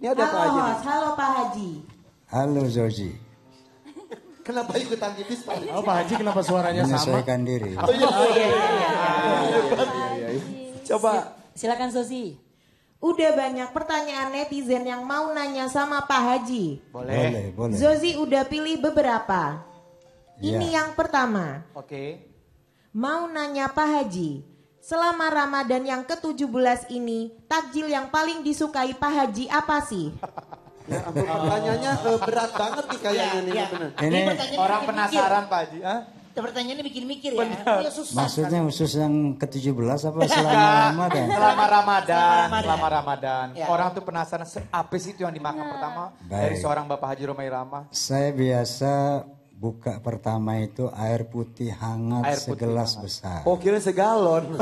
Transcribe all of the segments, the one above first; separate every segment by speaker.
Speaker 1: Ini ada halo, Pak Haji. Halo Pak Haji. Halo Zoji. Kenapa ikutan tipis Pak? Oh Pak Haji kenapa suaranya sama? Menyesuaikan diri. Oh iya. iya. iya, iya. Coba. Silakan Zoji. Udah banyak pertanyaan netizen yang mau nanya sama Pak Haji. Boleh. Boleh, boleh. Zozi udah pilih beberapa. Iya. Ini ya. yang pertama. Oke. Okay. Mau nanya Pak Haji, Selama Ramadan yang ke-17 ini, takjil yang paling disukai Pak Haji apa sih? Ya, aku pertanyaannya oh. berat banget nih kayaknya ya, Ya. Ini, ini orang penasaran Pak Haji. Pertanyaan ah? Pertanyaannya bikin-mikir ya. Iya, susah, Maksudnya kan? khusus yang ke-17 apa selama Ramadan? Selama Ramadan, selama Ramadan. Ya. Orang tuh penasaran apa sih itu yang dimakan nah. pertama Baik. dari seorang Bapak Haji Romai Rama? Saya biasa Buka pertama itu air putih hangat air segelas hangat. besar. Oh kira segalon.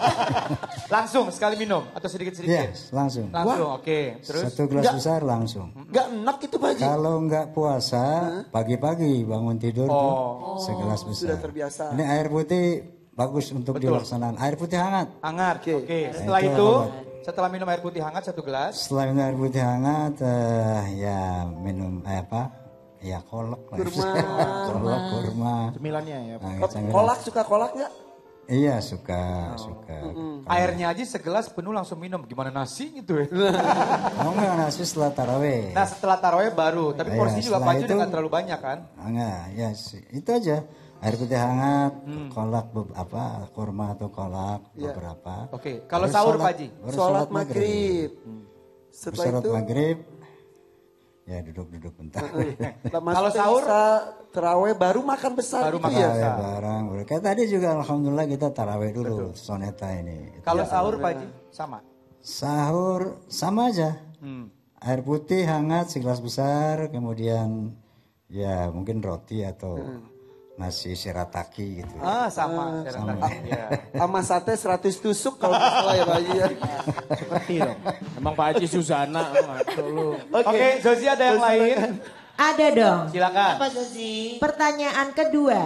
Speaker 1: langsung sekali minum atau sedikit-sedikit? Yes, iya, langsung. Langsung, oke. Terus? Satu gelas enggak, besar langsung. Nggak enak itu Pak Kalau nggak puasa, pagi-pagi bangun tidur oh. tuh segelas oh, besar. Sudah terbiasa. Ini air putih bagus untuk Betul. dilaksanakan. Air putih hangat. Hangat, oke. Okay. Setelah itu, itu Setelah minum air putih hangat satu gelas. Setelah minum air putih hangat, uh, ya minum eh, apa? ya kolak lah kurma kurma cemilannya ya nah, kolak suka kolak nggak Iya suka, oh. suka. Mm -hmm. Airnya aja segelas penuh langsung minum. Gimana nasi gitu? ya? Mau oh, nggak nasi setelah taraweh? Nah setelah taraweh baru. Tapi iya, porsi ya, juga pasti itu, terlalu banyak kan? Enggak, ah, ya itu aja. Air putih hangat, hmm. kolak apa kurma atau kolak yeah. beberapa. Oke, okay. kalau sahur Pak Haji? Sholat maghrib. Hmm. Setelah sholat itu maghrib Ya duduk-duduk bentar. Oh, iya. Kalau sahur teraweh baru makan besar baru gitu makan ya. Iya, barang, Kayak tadi juga alhamdulillah kita taraweh dulu Betul. soneta ini. Kalau ya, sahur Pak Haji sama. Sahur sama aja. Hmm. Air putih hangat segelas besar, kemudian ya mungkin roti atau hmm masih serataki gitu. Ah sama. Uh, sama. Ya. Sama sate seratus tusuk kalau nggak salah ya Pak Haji. Seperti ya. dong. Emang Pak Haji Susana ah, Oke, okay. okay, Zosi ada yang lain? Ada dong. Silakan. Apa Zosi? Pertanyaan kedua.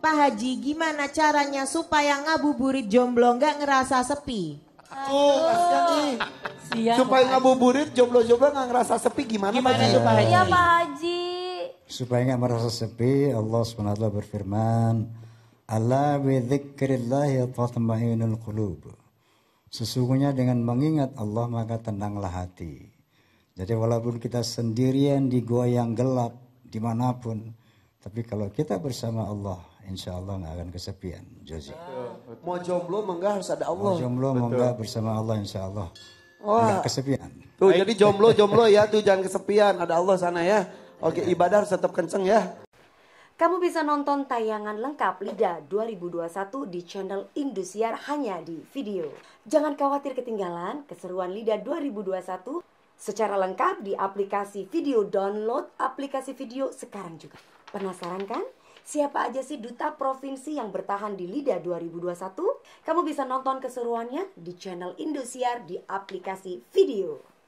Speaker 1: Pak Haji gimana caranya supaya ngabuburit jomblo nggak ngerasa sepi? Oh, Siang, supaya ngabuburit jomblo-jomblo nggak ngerasa sepi gimana? Gimana Pak Haji? Iya Pak Haji supaya nggak merasa sepi Allah swt berfirman Allah bidzikrillahi tatmainul qulub sesungguhnya dengan mengingat Allah maka tenanglah hati jadi walaupun kita sendirian di gua yang gelap dimanapun tapi kalau kita bersama Allah insya Allah nggak akan kesepian Josie mau jomblo menggah harus ada Allah mau jomblo menggah bersama Allah insya Allah Wah. kesepian. Tuh Baik. jadi jomblo jomblo ya tuh jangan kesepian ada Allah sana ya. Oke, ibadah harus tetap kenceng ya. Kamu bisa nonton tayangan lengkap Lida 2021 di channel Indosiar hanya di video. Jangan khawatir ketinggalan keseruan Lida 2021 secara lengkap di aplikasi video. Download aplikasi video sekarang juga. Penasaran kan? Siapa aja sih duta provinsi yang bertahan di Lida 2021? Kamu bisa nonton keseruannya di channel Indosiar di aplikasi video.